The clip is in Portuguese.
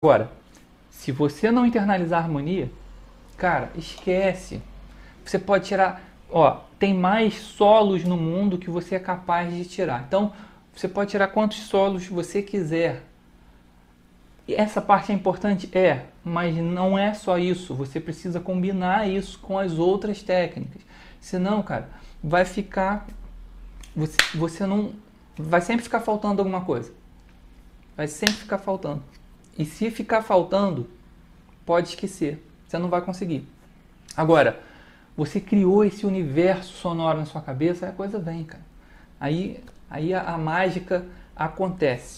Agora, se você não internalizar a harmonia, cara, esquece. Você pode tirar, ó, tem mais solos no mundo que você é capaz de tirar. Então, você pode tirar quantos solos você quiser. E essa parte é importante? É, mas não é só isso. Você precisa combinar isso com as outras técnicas. Senão, cara, vai ficar. Você, você não. Vai sempre ficar faltando alguma coisa. Vai sempre ficar faltando. E se ficar faltando, pode esquecer, você não vai conseguir. Agora, você criou esse universo sonoro na sua cabeça, a coisa vem, cara. Aí, aí a, a mágica acontece.